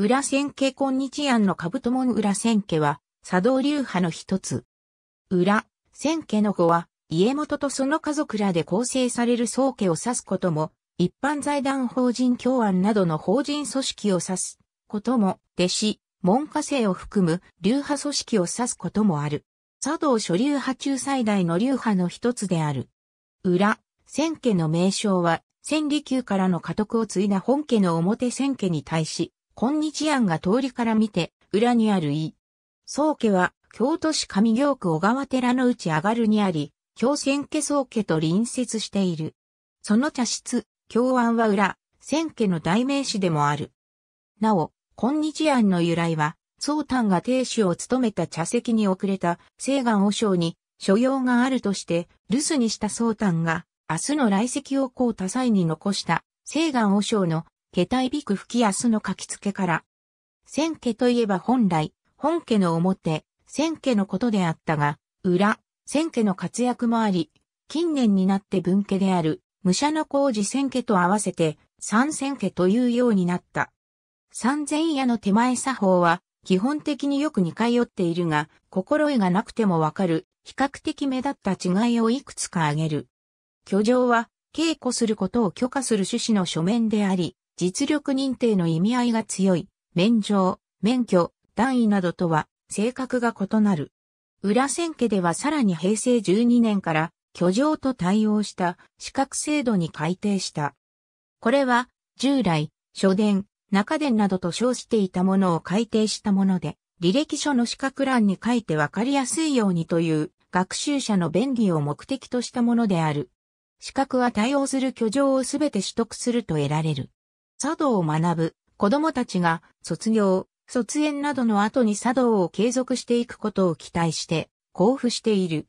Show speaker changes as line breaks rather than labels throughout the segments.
裏千家今日庵の兜門裏千家は、茶道流派の一つ。裏、千家の子は、家元とその家族らで構成される宗家を指すことも、一般財団法人教案などの法人組織を指すことも、弟子、門下生を含む流派組織を指すこともある。茶道諸流派中最大の流派の一つである。裏、千家の名称は、千里宮からの家督を継いだ本家の表千家に対し、今日庵が通りから見て、裏にある井。宗家は、京都市上京区小川寺の内上がるにあり、京千家宗家と隣接している。その茶室、京庵は裏、千家の代名詞でもある。なお、今日庵の由来は、宗丹が亭主を務めた茶席に遅れた西岸和尚に所用があるとして、留守にした宗丹が、明日の来席をこうた際に残した西岸和尚のタイビク吹安の書き付けから。千家といえば本来、本家の表、千家のことであったが、裏、千家の活躍もあり、近年になって文家である、武者の工事千家と合わせて、三千家というようになった。三千家の手前作法は、基本的によく似通っているが、心得がなくてもわかる、比較的目立った違いをいくつか挙げる。居城は、稽古することを許可する趣旨の書面であり、実力認定の意味合いが強い、免状、免許、段位などとは性格が異なる。裏千家ではさらに平成12年から居城と対応した資格制度に改定した。これは従来、書伝、中伝などと称していたものを改定したもので、履歴書の資格欄に書いてわかりやすいようにという学習者の便宜を目的としたものである。資格は対応する居城をすべて取得すると得られる。茶道を学ぶ子供たちが卒業、卒園などの後に茶道を継続していくことを期待して交付している。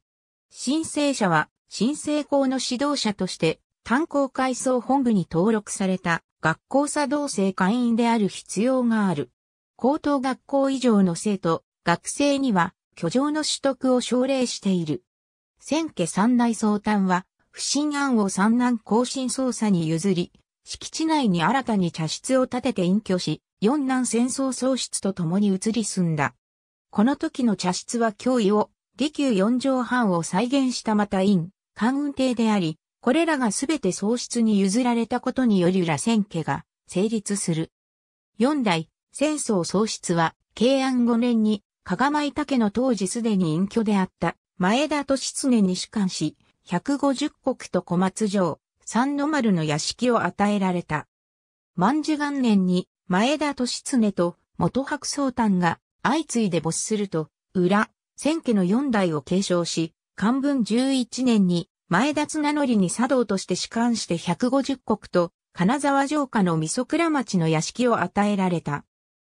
申請者は申請校の指導者として炭鉱改装本部に登録された学校茶道生会員である必要がある。高等学校以上の生徒、学生には居場の取得を奨励している。千家三内総担は、不審案を三男更新捜査に譲り、敷地内に新たに茶室を建てて隠居し、四男戦争喪失と共に移り住んだ。この時の茶室は脅威を、利休四畳半を再現したまた院、関運帝であり、これらがすべて喪失に譲られたことにより羅線家が成立する。四代、戦争喪失は、慶安五年に、加賀舞竹の当時すでに隠居であった、前田利常に主管し、150国と小松城、三の丸の屋敷を与えられた。万寿元年に前田利常と元白宗丹が相次いで没すると、裏、千家の四代を継承し、漢文十一年に前田綱則に茶道として仕官して百五十国と、金沢城下の味噌倉町の屋敷を与えられた。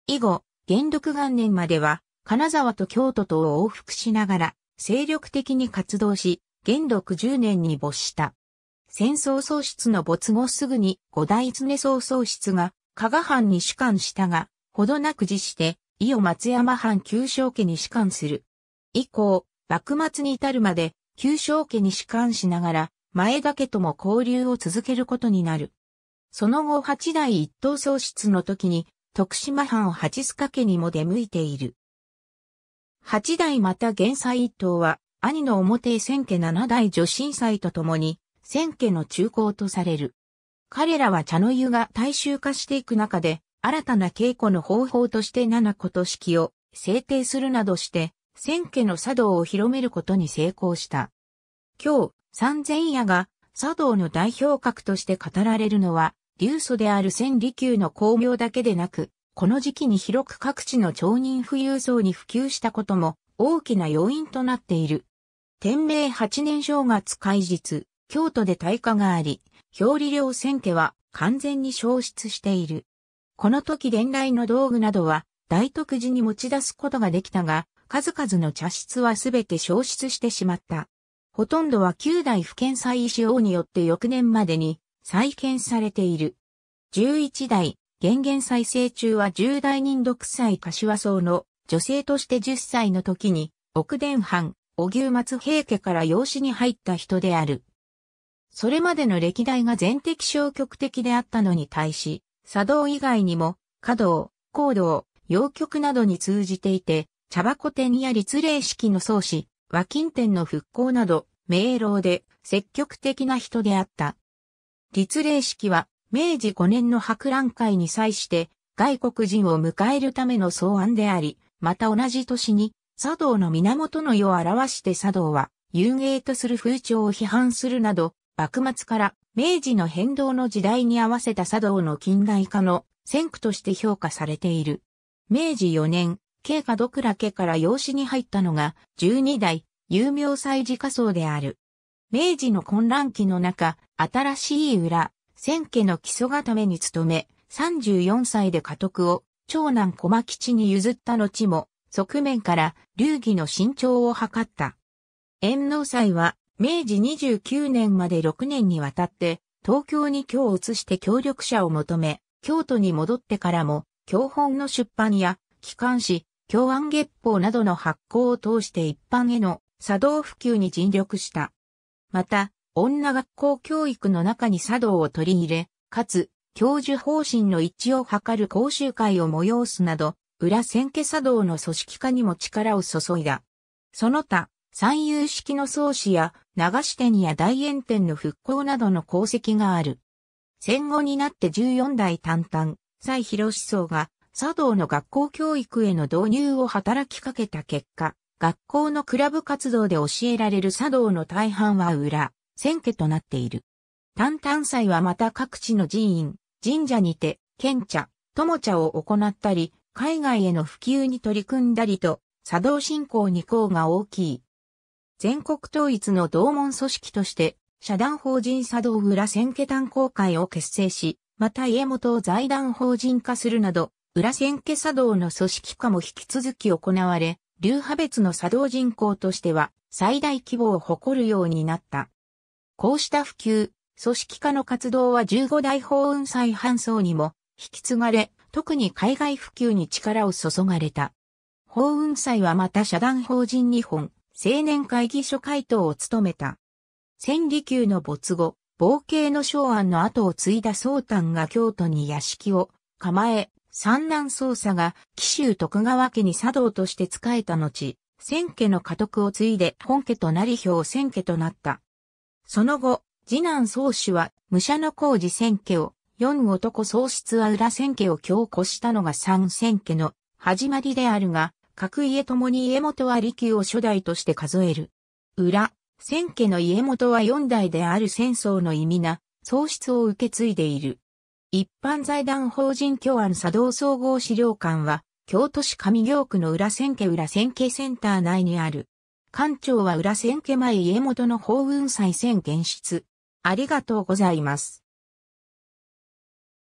以後、元禄元年までは、金沢と京都とを往復しながら、精力的に活動し、元禄十年に没した。戦争喪失の没後すぐに五代常総喪失が加賀藩に主管したが、ほどなく辞して、伊予松山藩旧正家に主管する。以降、幕末に至るまで旧正家に主管しながら、前田家とも交流を続けることになる。その後八代一等喪失の時に、徳島藩八須賀家にも出向いている。八代また現在一等は、兄の表千家七代女神祭とともに、千家の中高とされる。彼らは茶の湯が大衆化していく中で、新たな稽古の方法として七個と式を制定するなどして、千家の茶道を広めることに成功した。今日、三千夜が茶道の代表格として語られるのは、流祖である千里宮の工業だけでなく、この時期に広く各地の町人富裕層に普及したことも大きな要因となっている。天明八年正月開日。京都で大火があり、表裏両千家は完全に消失している。この時伝来の道具などは大徳寺に持ち出すことができたが、数々の茶室はすべて消失してしまった。ほとんどは旧代府県祭司王によって翌年までに再建されている。11代、元元再生中は10代人独裁柏僧の女性として10歳の時に、奥伝藩、小牛松平家から養子に入った人である。それまでの歴代が全敵消極的であったのに対し、茶道以外にも、稼働、行動、洋曲などに通じていて、茶箱店や立礼式の創始、和金店の復興など、明朗で積極的な人であった。立礼式は、明治5年の博覧会に際して、外国人を迎えるための草案であり、また同じ年に、茶道の源の世を表して茶道は、遊泳とする風潮を批判するなど、幕末から明治の変動の時代に合わせた茶道の近代化の先駆として評価されている。明治4年、慶華ドクラ家から養子に入ったのが12代有名祭事家僧である。明治の混乱期の中、新しい裏、千家の基礎固めに努め、34歳で家督を長男小牧吉に譲った後も、側面から流儀の伸長を図った。縁能祭は明治29年まで6年にわたって東京に京を移して協力者を求め、京都に戻ってからも、教本の出版や、機関誌、教案月報などの発行を通して一般への茶道普及に尽力した。また、女学校教育の中に茶道を取り入れ、かつ、教授方針の一致を図る講習会を催すなど、裏千家茶道の組織化にも力を注いだ。その他、三遊式の創始や流し店や大園店の復興などの功績がある。戦後になって14代担々、蔡広思想が茶道の学校教育への導入を働きかけた結果、学校のクラブ活動で教えられる茶道の大半は裏、千家となっている。淡々祭はまた各地の寺院、神社にて、県茶、友茶を行ったり、海外への普及に取り組んだりと、茶道振興に功が大きい。全国統一の同門組織として、社団法人茶道裏千家担当会を結成し、また家元を財団法人化するなど、裏千家茶道の組織化も引き続き行われ、流派別の茶道人口としては最大規模を誇るようになった。こうした普及、組織化の活動は15代法雲祭搬送にも引き継がれ、特に海外普及に力を注がれた。法雲祭はまた社団法人日本青年会議所会頭を務めた。千里宮の没後、冒険の昭安の後を継いだ宗丹が京都に屋敷を構え、三男宗佐が紀州徳川家に茶道として仕えた後、千家の家督を継いで本家となり表千家となった。その後、次男宗主は武者の工事千家を、四男宗室は裏千家を強固したのが三千家の始まりであるが、各家ともに家元は利休を初代として数える。裏、千家の家元は四代である戦争の意味な、喪失を受け継いでいる。一般財団法人京安作動総合資料館は、京都市上京区の裏千家裏千家センター内にある。館長は裏千家前家元の法雲祭宣言出。ありがとうございます。